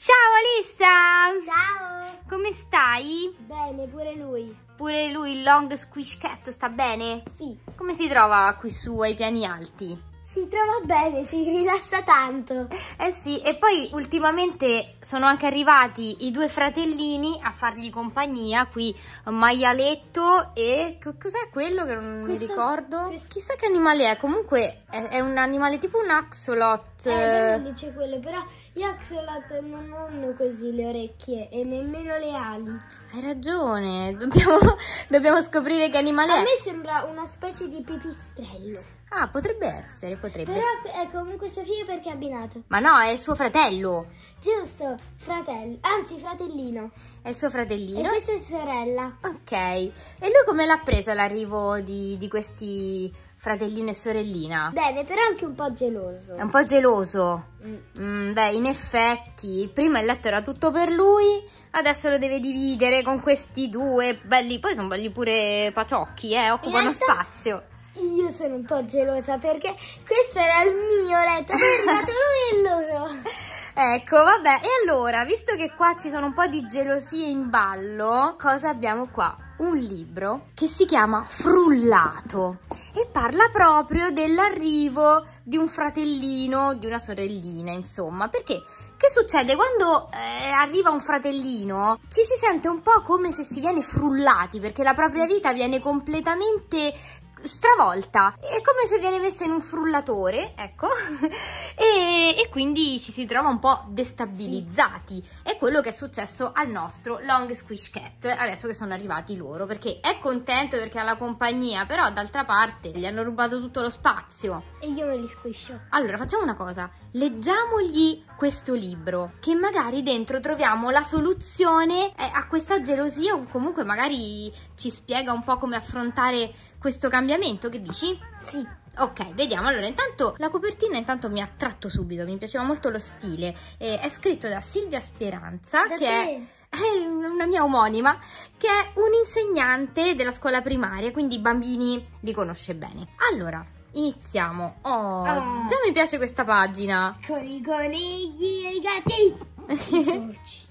Ciao Alissa! Ciao! Come stai? Bene, pure lui. Pure lui, il long squish cat, sta bene? Sì. Come si trova qui su ai piani alti? Si trova bene, si rilassa tanto. Eh sì, e poi ultimamente sono anche arrivati i due fratellini a fargli compagnia, qui maialetto e cos'è quello che non questo, mi ricordo? Questo. Chissà che animale è, comunque è, è, un animale tipo un axolot. Eh, non dice quello, però gli axolot non hanno così le orecchie e nemmeno le ali. Hai ragione, dobbiamo, dobbiamo scoprire che animale a è. A me sembra una specie di pipistrello. Ah, potrebbe essere, potrebbe. Però è eh, comunque suo figlio perché è abbinato. Ma no, è suo fratello. Giusto, fratello, anzi fratellino. È il suo fratellino. E questa è sorella. Ok, e lui come l'ha presa l'arrivo di, di questi fratellino e sorellina. Bene, però anche un po' geloso. È un po' geloso. Mm. Mm, beh, in effetti, prima il letto era tutto per lui, adesso lo deve dividere con questi due belli. Poi sono belli pure paciocchi, eh, occupano realtà, spazio. Io sono un po' gelosa perché questo era il mio letto, poi è arrivato lui e loro. Ecco, vabbè, e allora, visto che qua ci sono un po' di gelosie in ballo, cosa abbiamo qua? Un libro che si chiama Frullato e parla proprio dell'arrivo di un fratellino, di una sorellina, insomma, perché che succede? Quando eh, arriva un fratellino ci si sente un po' come se si viene frullati perché la propria vita viene completamente stravolta. È come se viene messa in un frullatore, ecco, e, e, quindi ci si trova un po' destabilizzati. È quello che è successo al nostro Long Squish Cat, adesso che sono arrivati loro, perché è contento perché ha la compagnia, però d'altra parte gli hanno rubato tutto lo spazio. E io me li squiscio. Allora, facciamo una cosa, leggiamogli questo libro, che magari dentro troviamo la soluzione eh, a questa gelosia o comunque magari ci spiega un po' come affrontare questo cambiamento, che dici? Sì. Ok, vediamo. Allora, intanto la copertina intanto mi ha attratto subito, mi piaceva molto lo stile. Eh, è scritto da Silvia Speranza, da che te. è una mia omonima, che è un'insegnante della scuola primaria, quindi i bambini li conosce bene. Allora, iniziamo. Oh, oh, già mi piace questa pagina. Con i conigli e i gatti. sorci.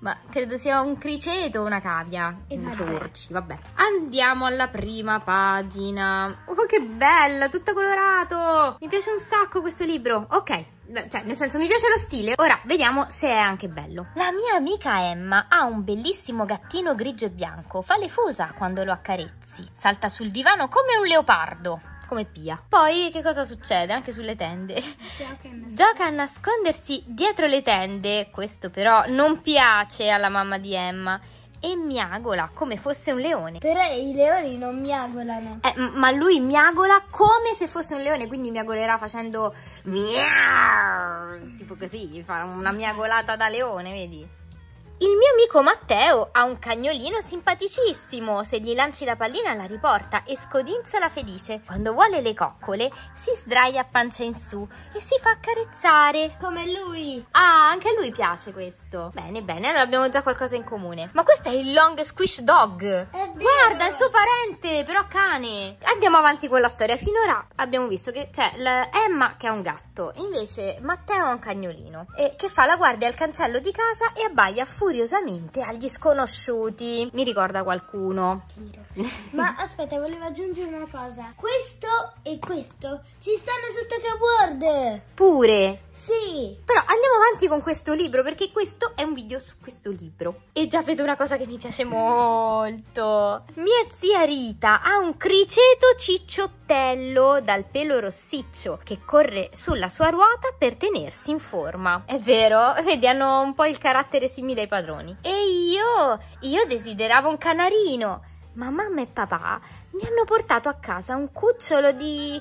Ma credo sia un criceto o una cavia. E un sorci, vabbè. Andiamo alla prima pagina. Oh, che bella, tutto colorato. Mi piace un sacco questo libro. Ok, cioè nel senso mi piace lo stile ora vediamo se è anche bello la mia amica Emma ha un bellissimo gattino grigio e bianco fa le fusa quando lo accarezzi salta sul divano come un leopardo come Pia. Poi che cosa succede? Anche sulle tende. Gioca a, nascondersi, dietro le tende. Questo però non piace alla mamma di Emma e miagola come fosse un leone. Però i leoni non miagolano. Eh, ma lui miagola come se fosse un leone, quindi miagolerà facendo miau, tipo così, fa una miagolata da leone, vedi? Il mio amico Matteo ha un cagnolino simpaticissimo, se gli lanci la pallina la riporta e scodinzola felice. Quando vuole le coccole si sdraia a pancia in su e si fa accarezzare. Come lui! Ah, anche a lui piace questo. Bene, bene, allora abbiamo già qualcosa in comune. Ma questo è il Long Squish Dog! È vero. Guarda, il suo parente, però cane! Andiamo avanti con la storia. Finora abbiamo visto che c'è Emma che è un gatto, invece Matteo ha un cagnolino, eh, che fa la guardia al cancello di casa e abbaia furioso curiosamente agli sconosciuti. Mi ricorda qualcuno. Chiro. Ma aspetta, volevo aggiungere una cosa. Questo e questo ci stanno sotto capoboard. Pure. Sì! Però andiamo avanti con questo libro, perché questo è un video su questo libro. E già vedo una cosa che mi piace mm. molto. Mia zia Rita ha un criceto cicciottello dal pelo rossiccio che corre sulla sua ruota per tenersi in forma. È vero? Vedi, hanno un po' il carattere simile ai padroni. E io, io desideravo un canarino, ma mamma e papà mi hanno portato a casa un cucciolo di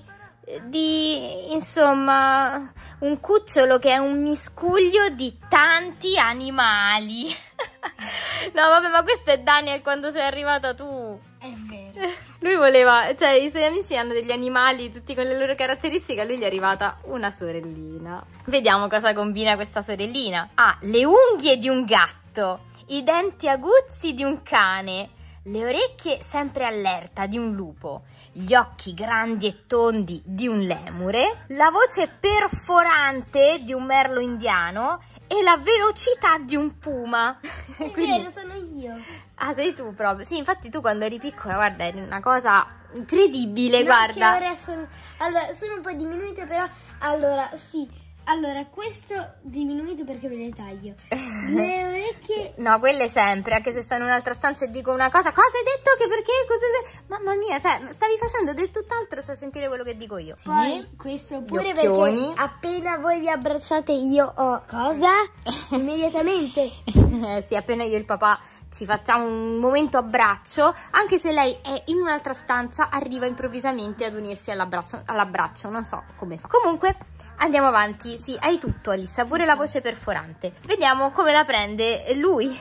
di insomma un cucciolo che è un miscuglio di tanti animali. no, vabbè, ma questo è Daniel quando sei arrivata tu. È vero. Lui voleva, cioè i suoi amici hanno degli animali tutti con le loro caratteristiche, a lui gli è arrivata una sorellina. Vediamo cosa combina questa sorellina. Ha ah, le unghie di un gatto, i denti aguzzi di un cane, le orecchie sempre allerta di un lupo, gli occhi grandi e tondi di un lemure, la voce perforante di un merlo indiano e la velocità di un puma. È Quindi... vero, sono io. Ah, sei tu proprio. Sì, infatti tu quando eri piccola, guarda, eri una cosa incredibile, no, guarda. Che ora sono... Allora, sono un po' diminuita, però... Allora, sì, allora, questo diminuito perché me le taglio. Le orecchie... no, quelle sempre, anche se sto in un'altra stanza e dico una cosa. Cosa hai detto? Che perché? Cosa... Mamma mia, cioè, stavi facendo del tutt'altro sta sentire quello che dico io. Poi, questo pure perché appena voi vi abbracciate io ho... Cosa? Immediatamente. Eh sì, appena io e il papà ci facciamo un momento abbraccio, anche se lei è in un'altra stanza, arriva improvvisamente ad unirsi all'abbraccio, all'abbraccio, non so come fa. Comunque, andiamo avanti, sì, hai tutto Alissa, pure la voce perforante. Vediamo come la prende lui.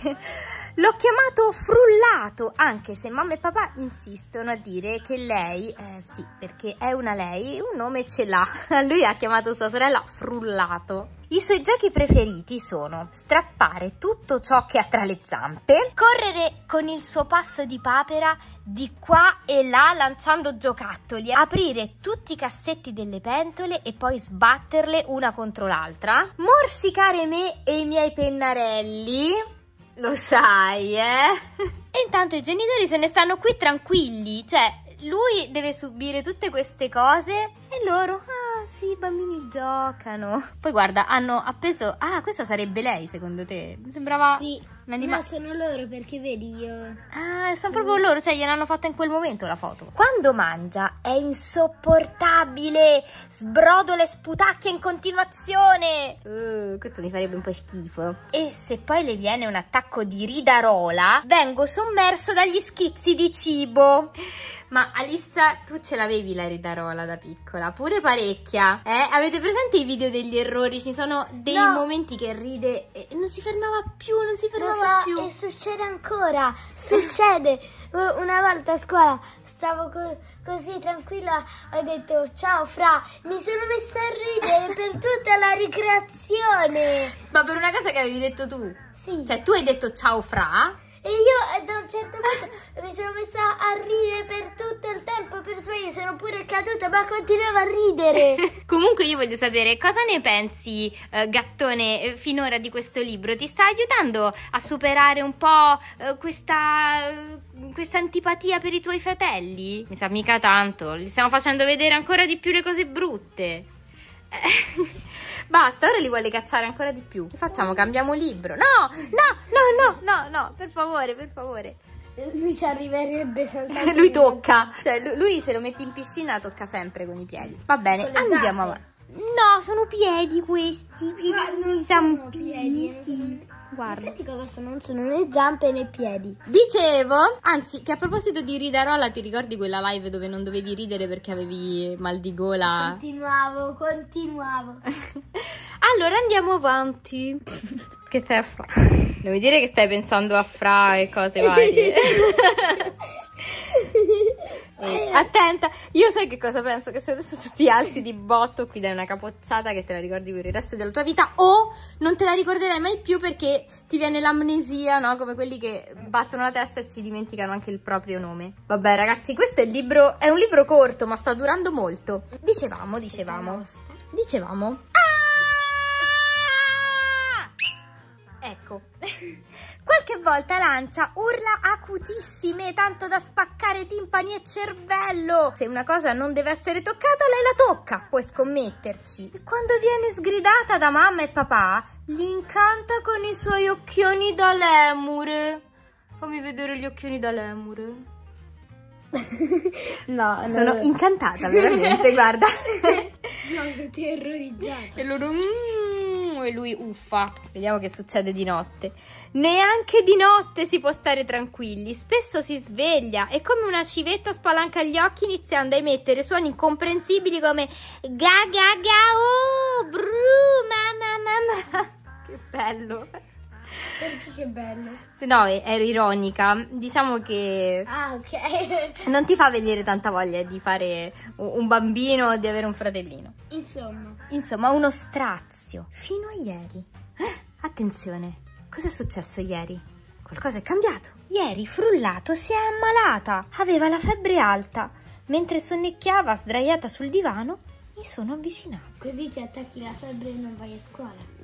L'ho chiamato frullato, anche se mamma e papà insistono a dire che lei, eh, sì, perché è una lei, un nome ce l'ha. Lui ha chiamato sua sorella frullato. I suoi giochi preferiti sono strappare tutto ciò che ha tra le zampe, correre con il suo passo di papera di qua e là lanciando giocattoli, aprire tutti i cassetti delle pentole e poi sbatterle una contro l'altra, morsicare me e i miei pennarelli, lo sai, eh? E intanto i genitori se ne stanno qui tranquilli, cioè lui deve subire tutte queste cose e loro, ah sì, i bambini giocano. Poi guarda, hanno appeso, ah questa sarebbe lei secondo te? Mi sembrava... Sì. Ma No, sono loro perché vedi io. Ah, sono proprio loro, cioè gliel'hanno fatta in quel momento la foto. Quando mangia è insopportabile, sbrodo le sputacchia in continuazione. Uh, questo mi farebbe un po' schifo. E se poi le viene un attacco di ridarola, vengo sommerso dagli schizzi di cibo. Ma Alissa, tu ce l'avevi la ridarola da piccola, pure parecchia. Eh? Avete presente i video degli errori? Ci sono dei no. momenti che ride e non si fermava più, non si fermava so, più. E succede ancora, succede. Una volta a scuola stavo co così tranquilla, ho detto ciao Fra, mi sono messa a ridere per tutta la ricreazione. Ma per una cosa che avevi detto tu? Sì. Cioè tu hai detto ciao Fra e io eh, da un certo punto mi sono messa a ridere per tutto il tempo, per sbaglio sono pure caduta, ma continuavo a ridere. Comunque io voglio sapere cosa ne pensi, eh, gattone, eh, finora di questo libro. Ti sta aiutando a superare un po' eh, questa, eh, questa antipatia per i tuoi fratelli? Mi sa mica tanto, gli stiamo facendo vedere ancora di più le cose brutte. Eh, basta, ora li vuole cacciare ancora di più. Che facciamo? Cambiamo libro. No, no, no, no, no, no, per favore, per favore. Eh, lui ci arriverebbe saltando. lui tocca. Cioè, lui, lui se lo metti in piscina tocca sempre con i piedi. Va bene, andiamo avanti. No, sono piedi questi, piedi sono piedi, sì. Guarda. Senti cosa sono, non sono né zampe né piedi. Dicevo, anzi, che a proposito di Ridarola, ti ricordi quella live dove non dovevi ridere perché avevi mal di gola? Continuavo, continuavo. allora andiamo avanti. che stai a Fra? Devo dire che stai pensando a Fra e cose varie. Eh, attenta, io sai che cosa penso? Che se adesso tu ti alzi di botto qui dai una capocciata che te la ricordi per il resto della tua vita o non te la ricorderai mai più perché ti viene l'amnesia, no? Come quelli che battono la testa e si dimenticano anche il proprio nome. Vabbè ragazzi, questo è il libro, è un libro corto ma sta durando molto. Dicevamo, dicevamo, dicevamo. Ah! Ecco. Qualche volta lancia urla acutissime, tanto da spaccare timpani e cervello. Se una cosa non deve essere toccata, lei la tocca, puoi scommetterci. E quando viene sgridata da mamma e papà, li incanta con i suoi occhioni da lemure. Fammi vedere gli occhioni da lemure. no, sono incantata veramente, guarda. No, sono terrorizzata. E loro... Mm e lui uffa. Vediamo che succede di notte. Neanche di notte si può stare tranquilli, spesso si sveglia e come una civetta spalanca gli occhi iniziando a emettere suoni incomprensibili come ga ga ga oh, bru, mamma mamma. Che bello. Perché che bello. Se no, ero ironica. Diciamo che... Ah, ok. non ti fa venire tanta voglia di fare un bambino o di avere un fratellino. Insomma. Insomma, uno strazio. Fino a ieri. Eh, attenzione, cosa è successo ieri? Qualcosa è cambiato. Ieri Frullato si è ammalata. Aveva la febbre alta. Mentre sonnecchiava sdraiata sul divano, mi sono avvicinata. Così ti attacchi la febbre e non vai a scuola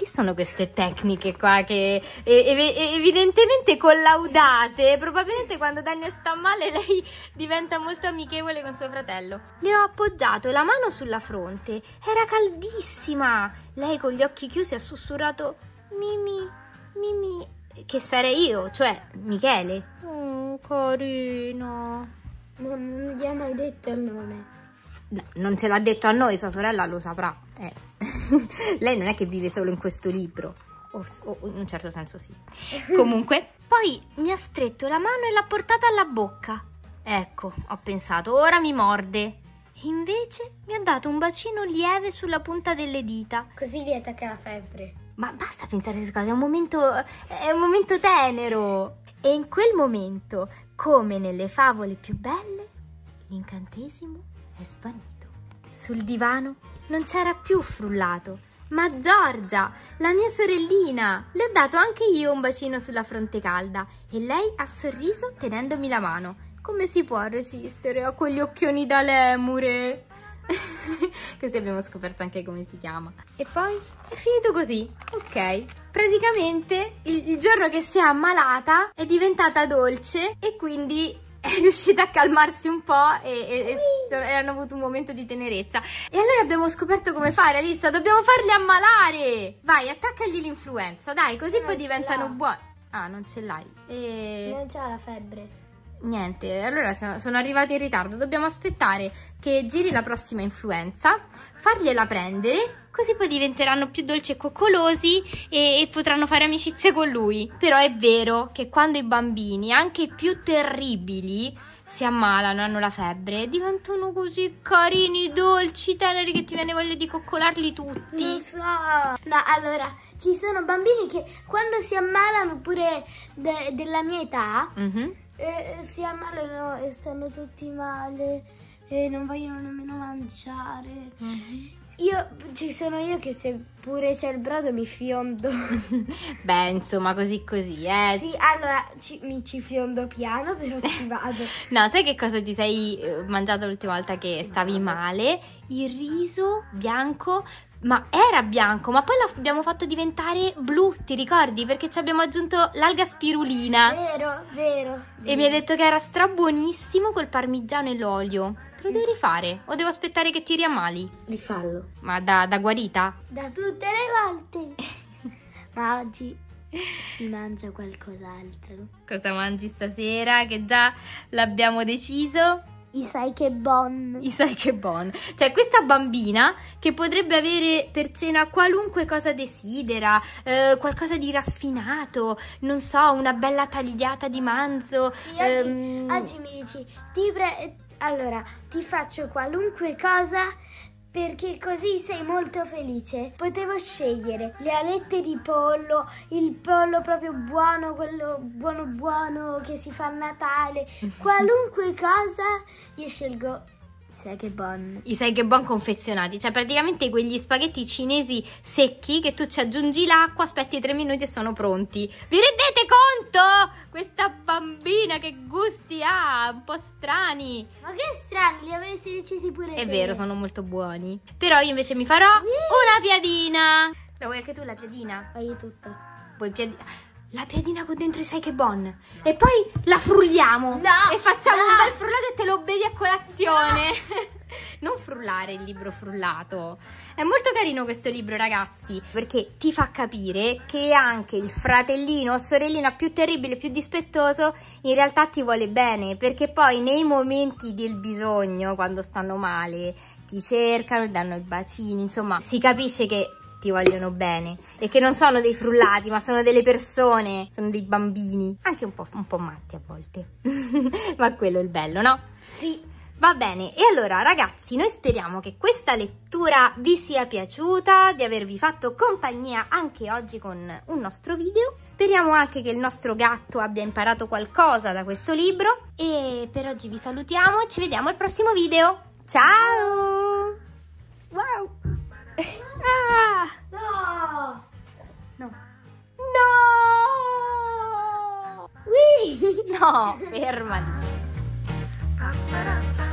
che sono queste tecniche qua che evidentemente collaudate? Probabilmente quando Daniel sta male lei diventa molto amichevole con suo fratello. Le ho appoggiato la mano sulla fronte, era caldissima. Lei con gli occhi chiusi ha sussurrato Mimi, Mimi, che sarei io, cioè Michele. Oh, carino. Non gli ha mai detto il nome non ce l'ha detto a noi, sua sorella lo saprà. Eh. Lei non è che vive solo in questo libro, o, o in un certo senso sì. Comunque, poi mi ha stretto la mano e l'ha portata alla bocca. Ecco, ho pensato, ora mi morde. Invece mi ha dato un bacino lieve sulla punta delle dita. Così gli attacca la febbre. Ma basta pensare a queste cose, è un momento, è un momento tenero. E in quel momento, come nelle favole più belle, l'incantesimo è svanito. Sul divano non c'era più frullato, ma Giorgia, la mia sorellina, le ho dato anche io un bacino sulla fronte calda e lei ha sorriso tenendomi la mano. Come si può resistere a quegli occhioni da lemure? così abbiamo scoperto anche come si chiama. E poi è finito così, ok. Praticamente il, il giorno che si è ammalata è diventata dolce e quindi è riuscita a calmarsi un po' e, e, e, hanno avuto un momento di tenerezza. E allora abbiamo scoperto come fare, Alissa, dobbiamo farli ammalare! Vai, attaccagli l'influenza, dai, così poi diventano buoni. Ah, non ce l'hai. E... Non c'ha la febbre. Niente, allora sono arrivati in ritardo, dobbiamo aspettare che giri la prossima influenza, fargliela prendere, così poi diventeranno più dolci e coccolosi e, e potranno fare amicizia con lui. Però è vero che quando i bambini, anche i più terribili, si ammalano, hanno la febbre, diventano così carini, dolci, teneri che ti viene voglia di coccolarli tutti. Non so. No, allora, ci sono bambini che quando si ammalano pure de della mia età, mm -hmm eh, eh si ammalano e stanno tutti male e non vogliono nemmeno mangiare. Mm. Io ci sono io che se pure c'è il brodo mi fiondo. Beh, insomma, così così, eh. Sì, allora ci, mi ci fiondo piano, però ci vado. no, sai che cosa ti sei eh, mangiato l'ultima volta che stavi male? Il riso bianco ma era bianco, ma poi l'abbiamo fatto diventare blu, ti ricordi? Perché ci abbiamo aggiunto l'alga spirulina. Vero, vero. E vero. mi ha detto che era strabuonissimo col parmigiano e l'olio. Te lo devi rifare? O devo aspettare che ti riammali? Rifallo. Ma da, da guarita? Da tutte le volte. ma oggi si mangia qualcos'altro. Cosa mangi stasera? Che già l'abbiamo deciso? Isai che bon. Isai che bon. Cioè, questa bambina che potrebbe avere per cena qualunque cosa desidera, eh, qualcosa di raffinato, non so, una bella tagliata di manzo. Sì, oggi, ehm... oggi mi dici, ti pre... allora, ti faccio qualunque cosa perché così sei molto felice. Potevo scegliere le alette di pollo, il pollo proprio buono, quello buono buono che si fa a Natale, qualunque cosa, io scelgo i sai che saigebon confezionati, cioè praticamente quegli spaghetti cinesi secchi che tu ci aggiungi l'acqua, aspetti tre minuti e sono pronti. Vi rendete tutto questa bambina che gusti ha, un po' strani. Ma che strani, li avresti decisi pure È te. vero, sono molto buoni. Però io invece mi farò Whee! una piadina. La vuoi anche tu la piadina? Voglio tutto. Vuoi piadina? La piadina con dentro i sai che bon. E poi la frulliamo. No, e facciamo no. un bel frullato e te lo bevi a colazione. No. non frullare il libro frullato. È molto carino questo libro, ragazzi, perché ti fa capire che anche il fratellino o sorellina più terribile, più dispettoso, in realtà ti vuole bene, perché poi nei momenti del bisogno, quando stanno male, ti cercano, danno i bacini, insomma, si capisce che ti vogliono bene e che non sono dei frullati ma sono delle persone, sono dei bambini, anche un po', un po matti a volte, ma quello è il bello, no? Sì. Va bene, e allora ragazzi, noi speriamo che questa lettura vi sia piaciuta, di avervi fatto compagnia anche oggi con un nostro video. Speriamo anche che il nostro gatto abbia imparato qualcosa da questo libro. E per oggi vi salutiamo e ci vediamo al prossimo video. Ciao! Wow! Ah! No! No! No! Oui! No, fermati! Ah,